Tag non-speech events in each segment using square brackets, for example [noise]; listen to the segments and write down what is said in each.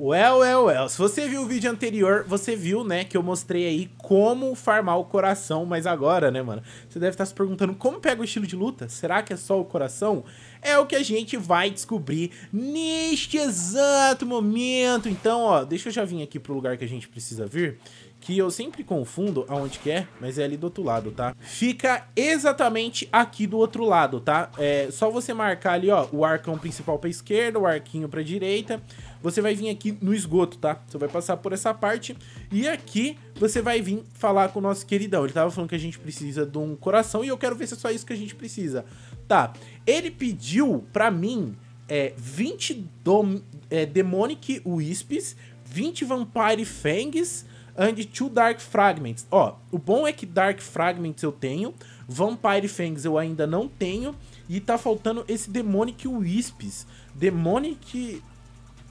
Well, well, well. Se você viu o vídeo anterior, você viu, né, que eu mostrei aí como farmar o coração, mas agora, né, mano? Você deve estar tá se perguntando como pega o estilo de luta? Será que é só o coração? É o que a gente vai descobrir neste exato momento. Então, ó, deixa eu já vir aqui pro lugar que a gente precisa vir que eu sempre confundo aonde que é, mas é ali do outro lado, tá? Fica exatamente aqui do outro lado, tá? É só você marcar ali, ó, o arcão principal pra esquerda, o arquinho pra direita. Você vai vir aqui no esgoto, tá? Você vai passar por essa parte e aqui você vai vir falar com o nosso queridão. Ele tava falando que a gente precisa de um coração e eu quero ver se é só isso que a gente precisa. Tá, ele pediu pra mim é, 20 dom, é, Demonic Wisps, 20 Vampire Fangs, and Two Dark Fragments. Ó, o bom é que Dark Fragments eu tenho, Vampire Fangs eu ainda não tenho, e tá faltando esse Demonic Wisps. Demonic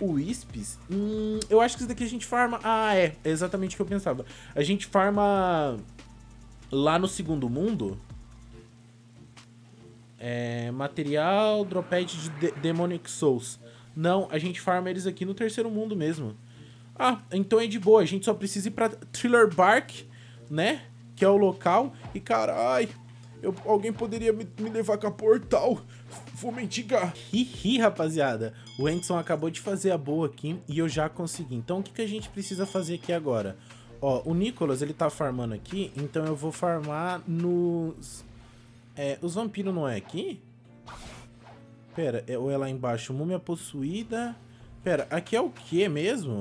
Wisps? Hum, eu acho que isso daqui a gente farma... Ah, é, é exatamente o que eu pensava. A gente farma lá no segundo mundo... É, material, dropette de, de Demonic Souls. Não, a gente farma eles aqui no terceiro mundo mesmo. Ah, então é de boa, a gente só precisa ir pra Thriller Bark, né? Que é o local. E carai, eu, alguém poderia me, me levar com a portal. Vou mendigar. Hihi, rapaziada. O Henson acabou de fazer a boa aqui e eu já consegui. Então o que, que a gente precisa fazer aqui agora? Ó, o Nicholas ele tá farmando aqui, então eu vou farmar nos... É, os vampiros não é aqui? Pera, é, ou é lá embaixo? Múmia possuída... Pera, aqui é o que mesmo?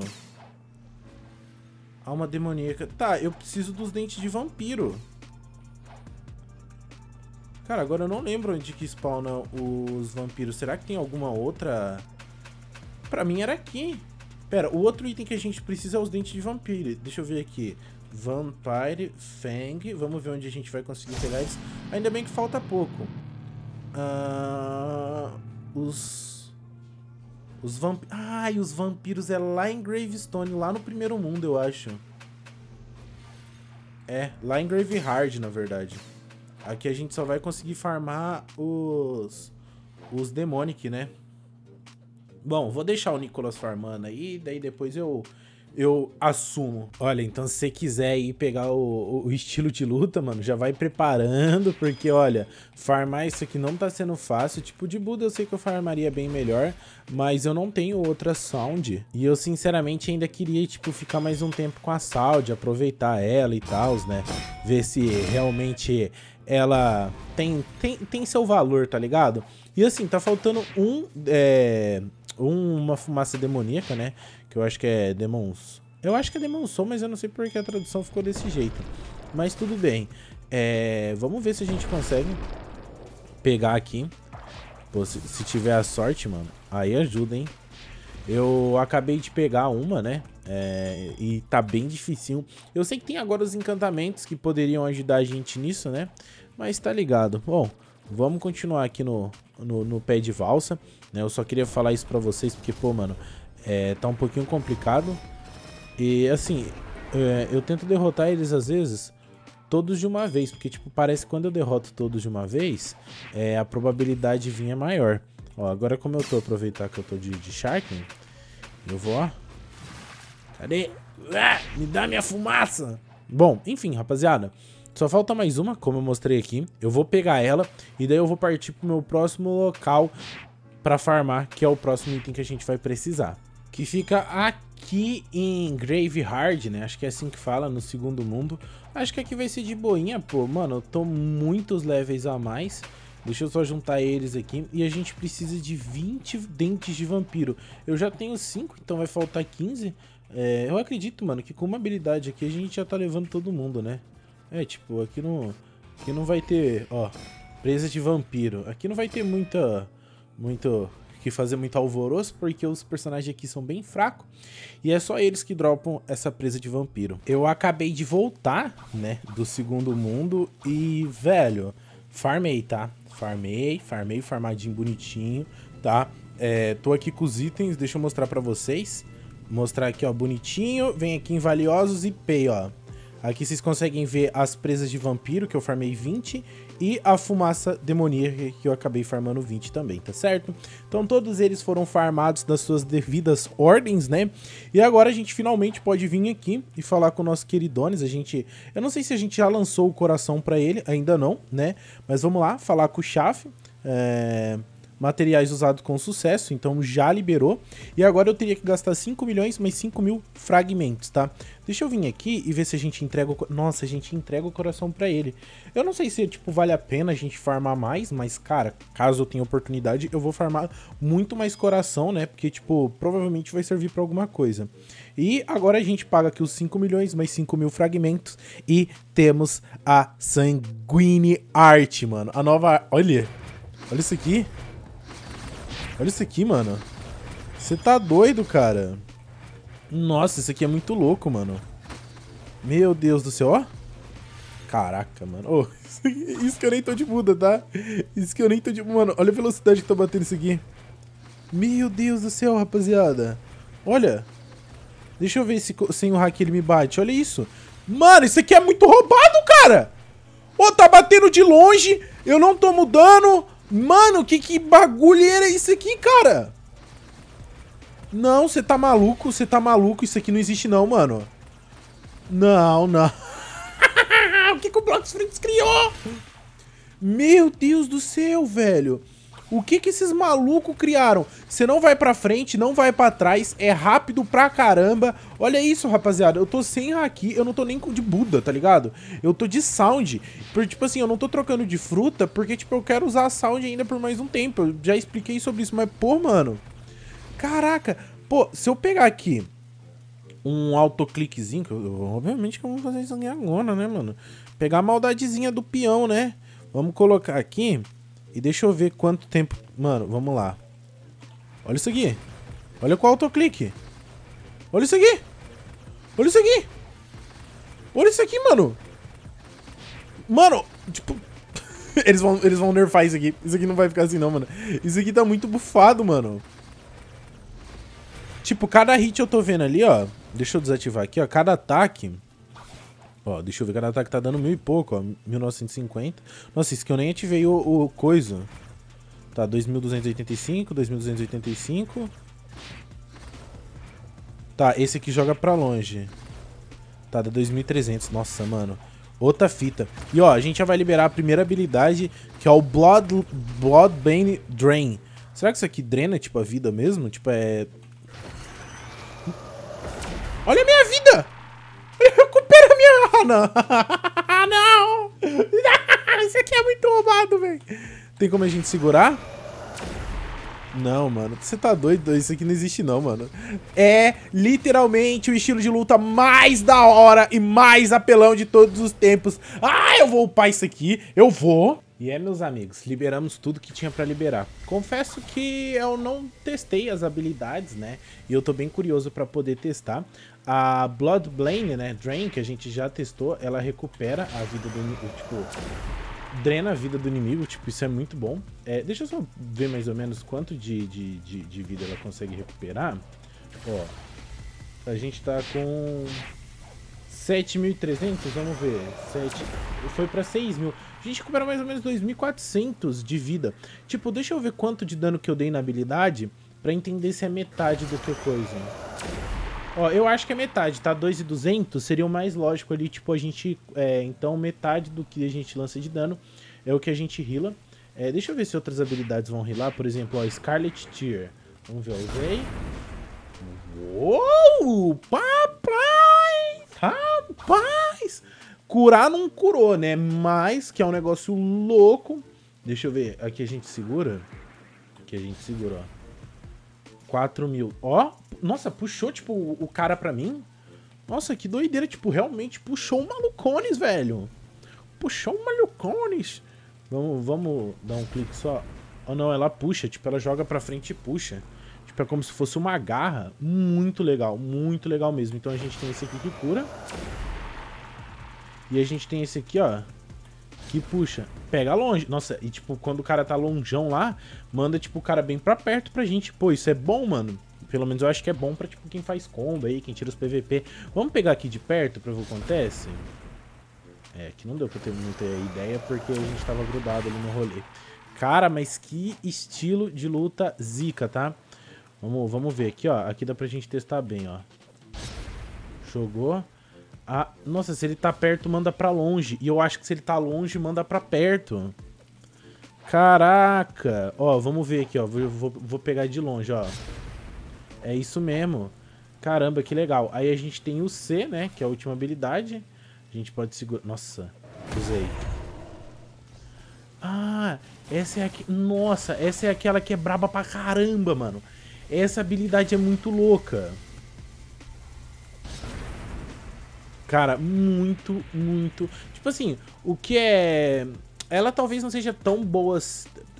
Alma demoníaca. Tá, eu preciso dos dentes de vampiro. Cara, agora eu não lembro onde que spawnam os vampiros. Será que tem alguma outra? Pra mim era aqui. Pera, o outro item que a gente precisa é os dentes de vampiro. Deixa eu ver aqui. Vampire, Fang. Vamos ver onde a gente vai conseguir pegar isso. Ainda bem que falta pouco. Uh, os os vampiros... Ai, os vampiros é lá em Gravestone, lá no primeiro mundo, eu acho. É, lá em Graveyard, na verdade. Aqui a gente só vai conseguir farmar os... Os Demonic, né? Bom, vou deixar o Nicolas farmando aí, daí depois eu eu assumo. Olha, então se você quiser ir pegar o, o, estilo de luta, mano, já vai preparando, porque, olha, farmar isso aqui não tá sendo fácil. Tipo, de Buda eu sei que eu farmaria bem melhor, mas eu não tenho outra sound. E eu, sinceramente, ainda queria, tipo, ficar mais um tempo com a sound, aproveitar ela e tal, né? Ver se realmente ela tem, tem, tem seu valor, tá ligado? E assim, tá faltando um... É, uma fumaça demoníaca, né? Que eu acho que é Demons. Eu acho que é Demon Soul, é mas eu não sei porque a tradução ficou desse jeito. Mas tudo bem. É, vamos ver se a gente consegue pegar aqui. Pô, se, se, tiver a sorte, mano, aí ajuda, hein? Eu acabei de pegar uma, né? É, e tá bem dificil. Eu sei que tem agora os encantamentos que poderiam ajudar a gente nisso, né? Mas tá ligado. Bom, vamos continuar aqui no, no, no pé de valsa, né? Eu só queria falar isso pra vocês, porque, pô, mano, é, tá um pouquinho complicado. E assim, é, eu tento derrotar eles às vezes todos de uma vez, porque tipo, parece que quando eu derroto todos de uma vez, é, a probabilidade de vir é maior. Ó, agora como eu tô, aproveitar que eu tô de, de Sharking, eu vou, ó. Cadê? Ah, me dá minha fumaça! Bom, enfim, rapaziada. Só falta mais uma, como eu mostrei aqui. Eu vou pegar ela e daí eu vou partir pro meu próximo local pra farmar, que é o próximo item que a gente vai precisar que fica aqui em Graveyard, né? Acho que é assim que fala, no segundo mundo. Acho que aqui vai ser de boinha, pô. Mano, eu tô muitos levels a mais. Deixa eu só juntar eles aqui. E a gente precisa de 20 dentes de vampiro. Eu já tenho 5, então vai faltar 15. É, eu acredito, mano, que com uma habilidade aqui a gente já tá levando todo mundo, né? É, tipo, aqui não, aqui não vai ter... Ó, presa de vampiro. Aqui não vai ter muita... Muito que fazer muito alvoroço, porque os personagens aqui são bem fracos e é só eles que dropam essa presa de vampiro. Eu acabei de voltar, né, do segundo mundo e, velho, farmei, tá? Farmei, farmei, farmadinho bonitinho, tá? É, tô aqui com os itens, deixa eu mostrar pra vocês. Mostrar aqui, ó, bonitinho. Vem aqui em valiosos e pay, ó. Aqui vocês conseguem ver as presas de vampiro, que eu farmei 20, e a fumaça demoníaca, que eu acabei farmando 20 também, tá certo? Então todos eles foram farmados nas suas devidas ordens, né? E agora a gente finalmente pode vir aqui e falar com o nosso queridones. A gente... Eu não sei se a gente já lançou o coração pra ele, ainda não, né? Mas vamos lá, falar com o Chaff. É materiais usados com sucesso, então já liberou. E agora eu teria que gastar 5 milhões mais 5 mil fragmentos, tá? Deixa eu vir aqui e ver se a gente entrega o... Nossa, a gente entrega o coração pra ele. Eu não sei se, tipo, vale a pena a gente farmar mais, mas, cara, caso eu tenha oportunidade, eu vou farmar muito mais coração, né? Porque, tipo, provavelmente vai servir pra alguma coisa. E agora a gente paga aqui os 5 milhões mais 5 mil fragmentos e temos a Sanguine Art, mano. A nova... Olha, olha isso aqui. Olha isso aqui, mano. Você tá doido, cara. Nossa, isso aqui é muito louco, mano. Meu Deus do céu, ó. Caraca, mano. Oh, [laughs] isso, isso que eu nem tô de muda, tá? Isso que eu nem tô de... Mano, olha a velocidade que tá batendo isso aqui. Meu Deus do céu, rapaziada. Olha. Deixa eu ver se sem o hack ele me bate. Olha isso. Mano, isso aqui é muito roubado, cara. Ô, oh, tá batendo de longe. Eu não tô mudando. Mano, que, que bagulho era isso aqui, cara? Não, você tá maluco, você tá maluco. Isso aqui não existe não, mano. Não, não. [laughs] o que, que o Blox Friends criou? Meu Deus do céu, velho. O que que esses malucos criaram? Você não vai pra frente, não vai pra trás, é rápido pra caramba. Olha isso, rapaziada, eu tô sem haki, eu não tô nem de Buda, tá ligado? Eu tô de sound, porque, tipo assim, eu não tô trocando de fruta, porque, tipo, eu quero usar a sound ainda por mais um tempo. Eu já expliquei sobre isso, mas, pô, mano... Caraca, pô, se eu pegar aqui um autocliquezinho, obviamente que eu vou fazer isso aqui agora, né, mano? Pegar a maldadezinha do peão, né? Vamos colocar aqui... E deixa eu ver quanto tempo... Mano, vamos lá. Olha isso aqui. Olha qual autoclique. Olha isso aqui. Olha isso aqui. Olha isso aqui, mano. Mano, tipo... [laughs] eles, vão, eles vão nerfar isso aqui. Isso aqui não vai ficar assim, não, mano. Isso aqui tá muito bufado, mano. Tipo, cada hit eu tô vendo ali, ó. Deixa eu desativar aqui, ó. Cada ataque... Ó, deixa eu ver, cada ataque tá dando mil e pouco, ó. 1950. Nossa, isso que eu nem ativei o, o coisa. Tá, 2285, 2285. Tá, esse aqui joga pra longe. Tá, dá 2300. Nossa, mano. Outra fita. E ó, a gente já vai liberar a primeira habilidade, que é o Blood, Bloodbane Drain. Será que isso aqui drena, tipo, a vida mesmo? Tipo, é... Olha a minha vida! não. Ah, [laughs] não. [laughs] Isso aqui é muito roubado, velho. Tem como a gente segurar? Não, mano. Você tá doido? Isso aqui não existe não, mano. É literalmente o estilo de luta mais da hora e mais apelão de todos os tempos. Ah, eu vou upar isso aqui. Eu vou. E é, meus amigos, liberamos tudo que tinha para liberar. Confesso que eu não testei as habilidades, né? E eu tô bem curioso para poder testar. A blood blaine né, Drain, que a gente já testou, ela recupera a vida do... Tipo, drena a vida do inimigo, tipo, isso é muito bom. É, deixa eu só ver mais ou menos quanto de, de, de, de vida ela consegue recuperar. Ó, a gente tá com 7.300, vamos ver. 7... Foi pra 6.000. A gente recupera mais ou menos 2.400 de vida. Tipo, deixa eu ver quanto de dano que eu dei na habilidade pra entender se é metade do que coisa. Ó, eu acho que é metade, tá? 2.200 seria o mais lógico ali, tipo, a gente... É, então, metade do que a gente lança de dano é o que a gente rila. É, deixa eu ver se outras habilidades vão rilar. Por exemplo, ó, Scarlet Tear. Vamos ver, eu usei. Uou! Papai! Ah! Rapaz! Curar não curou, né? Mas que é um negócio louco. Deixa eu ver. Aqui a gente segura. Aqui a gente segura, ó. 4 mil. Ó, nossa, puxou, tipo, o cara pra mim. Nossa, que doideira. Tipo, realmente puxou o malucones, velho. Puxou o malucones. Vamos, vamos dar um clique só. Ou oh, não, ela puxa. Tipo, ela joga pra frente e puxa. Tipo, é como se fosse uma garra. Muito legal, muito legal mesmo. Então a gente tem esse aqui que cura. E a gente tem esse aqui, ó. Que puxa. Pega longe. Nossa, e tipo, quando o cara tá longeão lá, manda, tipo, o cara bem pra perto pra gente. Pô, isso é bom, mano. Pelo menos eu acho que é bom pra, tipo, quem faz combo aí, quem tira os PVP. Vamos pegar aqui de perto pra ver o que acontece? É, que não deu pra ter muita ideia porque a gente tava grudado ali no rolê. Cara, mas que estilo de luta zica, tá? Vamos, vamos ver aqui, ó. Aqui dá pra gente testar bem, ó. Jogou. Ah, nossa, se ele tá perto, manda pra longe. E eu acho que se ele tá longe, manda pra perto. Caraca! Ó, vamos ver aqui, ó. Vou, vou, vou pegar de longe, ó. É isso mesmo. Caramba, que legal. Aí a gente tem o C, né? Que é a última habilidade. A gente pode segurar... Nossa, usei. Ah, essa é a... Nossa, essa é aquela que é braba pra caramba, mano. Essa habilidade é muito louca. Cara, muito, muito... Tipo assim, o que é... Ela talvez não seja tão boa...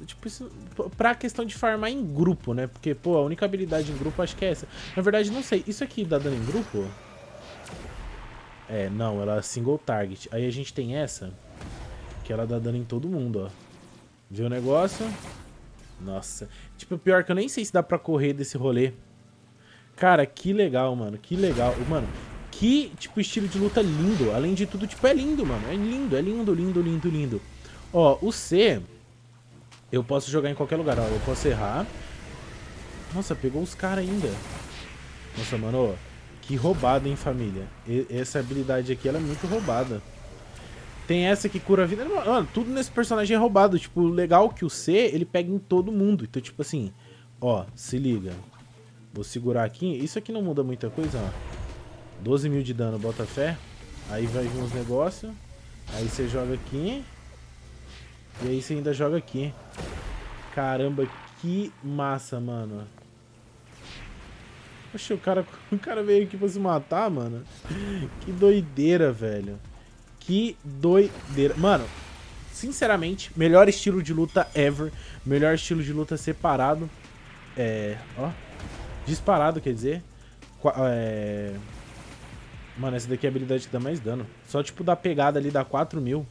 Tipo, isso, pra questão de farmar em grupo, né? Porque, pô, a única habilidade em grupo acho que é essa. Na verdade, não sei. Isso aqui dá dano em grupo? É, não, ela é single target. Aí a gente tem essa, que ela dá dano em todo mundo, ó. Viu o negócio? Nossa. Tipo, pior que eu nem sei se dá pra correr desse rolê. Cara, que legal, mano. Que legal. Mano, que, tipo, estilo de luta lindo. Além de tudo, tipo, é lindo, mano. É lindo, é lindo, lindo, lindo, lindo. Ó, o C... Eu posso jogar em qualquer lugar, ó. Eu posso errar. Nossa, pegou os caras ainda. Nossa, mano, ó. Que roubada, hein, família. E essa habilidade aqui, ela é muito roubada. Tem essa que cura a vida. Mano, tudo nesse personagem é roubado. Tipo, legal é que o C, ele pega em todo mundo. Então, tipo assim, ó, se liga. Vou segurar aqui. Isso aqui não muda muita coisa, ó. 12 mil de dano, bota fé. Aí vai vir uns negócios. Aí você joga aqui. E aí você ainda joga aqui. Caramba, que massa, mano. Poxa, o cara, [laughs] o cara veio aqui pra se matar, mano. Que doideira, velho. Que doideira. Mano, sinceramente, melhor estilo de luta ever. Melhor estilo de luta separado. É... Ó. Disparado, quer dizer. Qua é... Mano, essa daqui é a habilidade que dá mais dano. Só, tipo, da pegada ali dá 4 mil.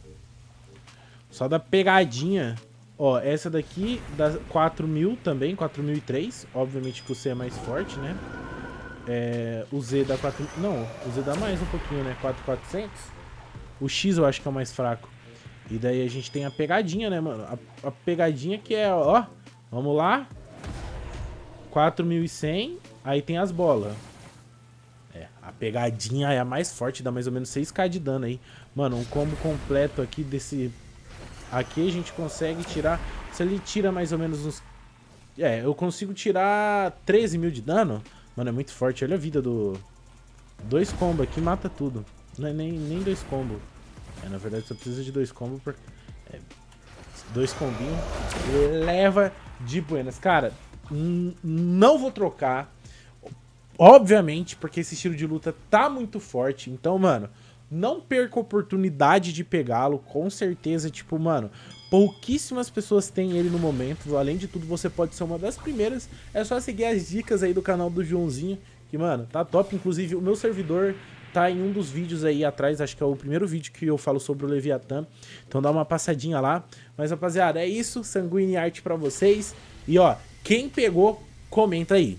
Só da pegadinha. Ó, essa daqui dá 4 mil também, 4.003. Obviamente que o C é mais forte, né? É, o Z dá 4 Não, o Z dá mais um pouquinho, né? 4.400. O X eu acho que é o mais fraco. E daí a gente tem a pegadinha, né, mano? A, a pegadinha que é, ó, vamos lá. 4.100, aí tem as bolas. É, a pegadinha é a mais forte, dá mais ou menos 6k de dano aí. Mano, um combo completo aqui desse... Aqui a gente consegue tirar... Se ele tira mais ou menos uns... É, eu consigo tirar 13 mil de dano. Mano, é muito forte. Olha a vida do... Dois combos aqui, mata tudo. Não é nem, nem dois combos. É, na verdade, só precisa de dois combos. Por... É, dois combinhos. Leva de buenas. Cara, não vou trocar. Obviamente, porque esse estilo de luta tá muito forte. Então, mano, não perca a oportunidade de pegá-lo. Com certeza, tipo, mano, pouquíssimas pessoas têm ele no momento. Além de tudo, você pode ser uma das primeiras. É só seguir as dicas aí do canal do Joãozinho. Que, mano, tá top. Inclusive, o meu servidor tá em um dos vídeos aí atrás, acho que é o primeiro vídeo que eu falo sobre o Leviatã. Então dá uma passadinha lá. Mas rapaziada, é isso, Sanguine Art para vocês. E ó, quem pegou, comenta aí.